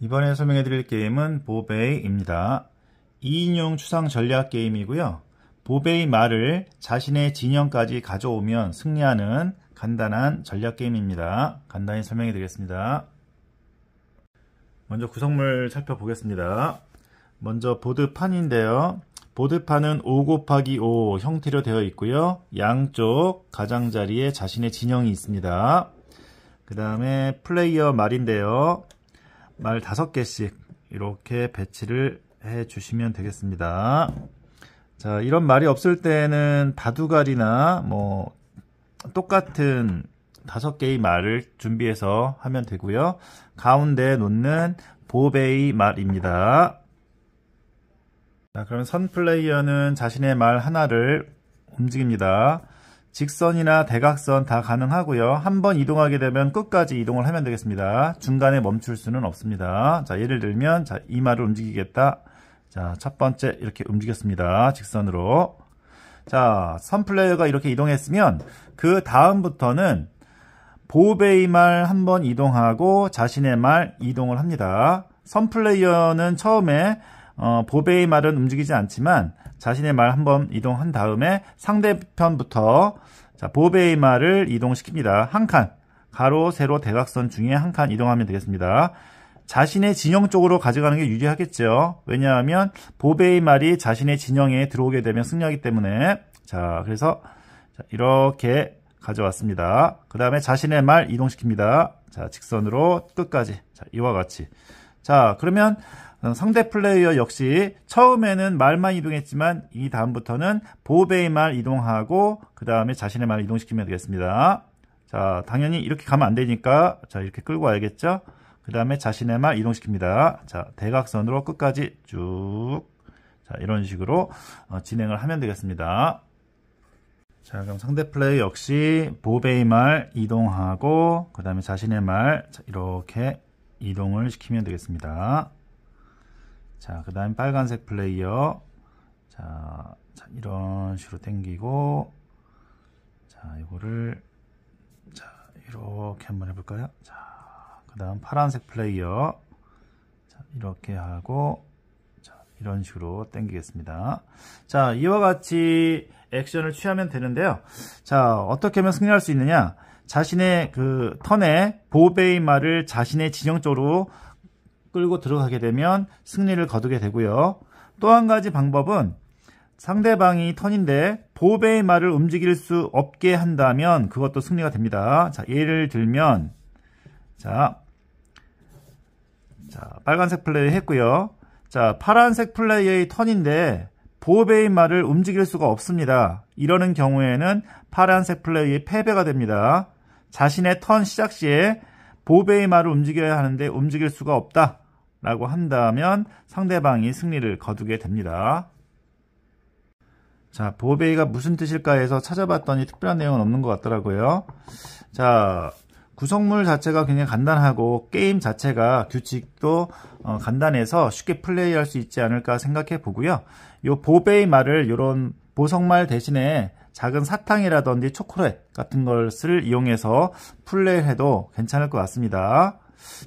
이번에 설명해 드릴 게임은 보베이입니다. 2인용 추상 전략 게임이고요. 보베이 말을 자신의 진영까지 가져오면 승리하는 간단한 전략 게임입니다. 간단히 설명해 드리겠습니다. 먼저 구성물 살펴보겠습니다. 먼저 보드판인데요. 보드판은 5 곱하기 5 형태로 되어 있고요. 양쪽 가장자리에 자신의 진영이 있습니다. 그 다음에 플레이어 말인데요. 말 5개씩 이렇게 배치를 해 주시면 되겠습니다. 자, 이런 말이 없을 때는 바두갈이나뭐 똑같은 다섯 개의 말을 준비해서 하면 되고요. 가운데 놓는 보배의 말입니다. 자, 그럼선 플레이어는 자신의 말 하나를 움직입니다. 직선이나 대각선 다 가능하고요. 한번 이동하게 되면 끝까지 이동을 하면 되겠습니다. 중간에 멈출 수는 없습니다. 자, 예를 들면 자, 이 말을 움직이겠다. 자, 첫 번째 이렇게 움직였습니다. 직선으로. 자, 선 플레이어가 이렇게 이동했으면 그 다음부터는 보배의말 한 번 이동하고 자신의 말 이동을 합니다. 선 플레이어는 처음에 어, 보베의 말은 움직이지 않지만 자신의 말 한 번 이동한 다음에 상대편부터 자, 보베의 말을 이동시킵니다. 한 칸, 가로, 세로, 대각선 중에 한 칸 이동하면 되겠습니다. 자신의 진영 쪽으로 가져가는 게 유리하겠죠. 왜냐하면 보베의 말이 자신의 진영에 들어오게 되면 승리하기 때문에 자 그래서 이렇게 가져왔습니다. 그 다음에 자신의 말 이동시킵니다. 자 직선으로 끝까지 자, 이와 같이 자 그러면 상대 플레이어 역시 처음에는 말만 이동했지만 이 다음부터는 보배의 말 이동하고 그 다음에 자신의 말 이동시키면 되겠습니다. 자 당연히 이렇게 가면 안 되니까 자 이렇게 끌고 와야겠죠. 그 다음에 자신의 말 이동시킵니다. 자 대각선으로 끝까지 쭉 자, 이런 식으로 어, 진행을 하면 되겠습니다. 자 그럼 상대 플레이 역시 보배의 말 이동하고 그 다음에 자신의 말 자, 이렇게 이동을 시키면 되겠습니다. 자, 그 다음 빨간색 플레이어. 자, 자, 이런 식으로 당기고, 자, 이거를, 자, 이렇게 한번 해볼까요? 자, 그 다음 파란색 플레이어. 자, 이렇게 하고, 자, 이런 식으로 당기겠습니다. 자, 이와 같이 액션을 취하면 되는데요. 자, 어떻게 하면 승리할 수 있느냐? 자신의 그 턴에 보베이마를 자신의 진영 쪽으로 끌고 들어가게 되면 승리를 거두게 되고요. 또 한 가지 방법은 상대방이 턴인데 보배의 말을 움직일 수 없게 한다면 그것도 승리가 됩니다. 자, 예를 들면 자, 자 빨간색 플레이 했고요. 자, 파란색 플레이의 턴인데 보호배의 말을 움직일 수가 없습니다. 이러는 경우에는 파란색 플레이의 패배가 됩니다. 자신의 턴 시작 시에 보배의 말을 움직여야 하는데 움직일 수가 없다. 라고 한다면 상대방이 승리를 거두게 됩니다. 자, 보베이가 무슨 뜻일까 해서 찾아봤더니 특별한 내용은 없는 것 같더라고요. 자, 구성물 자체가 굉장히 간단하고 게임 자체가 규칙도 어, 간단해서 쉽게 플레이할 수 있지 않을까 생각해 보고요. 요 보베이 말을 이런 보석말 대신에 작은 사탕이라든지 초콜릿 같은 것을 이용해서 플레이를 해도 괜찮을 것 같습니다.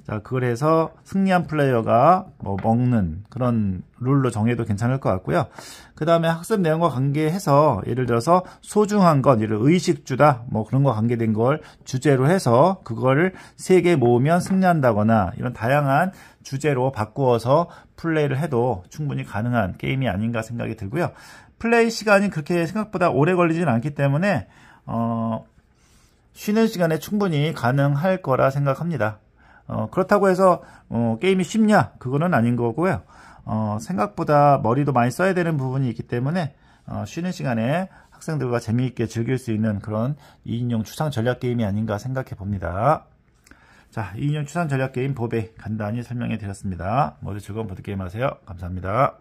자, 그걸 해서 승리한 플레이어가 뭐 먹는 그런 룰로 정해도 괜찮을 것 같고요. 그 다음에 학습 내용과 관계해서 예를 들어서 소중한 것, 예를 의식주다, 뭐 그런 거 관계된 걸 주제로 해서 그거를 세 개 모으면 승리한다거나 이런 다양한 주제로 바꾸어서 플레이를 해도 충분히 가능한 게임이 아닌가 생각이 들고요. 플레이 시간이 그렇게 생각보다 오래 걸리진 않기 때문에 어, 쉬는 시간에 충분히 가능할 거라 생각합니다. 어, 그렇다고 해서 어, 게임이 쉽냐 그거는 아닌 거고요. 어, 생각보다 머리도 많이 써야 되는 부분이 있기 때문에 어, 쉬는 시간에 학생들과 재미있게 즐길 수 있는 그런 2인용 추상 전략 게임이 아닌가 생각해 봅니다. 자, 2인용 추상 전략 게임 보배 간단히 설명해 드렸습니다. 모두 즐거운 보드게임 하세요. 감사합니다.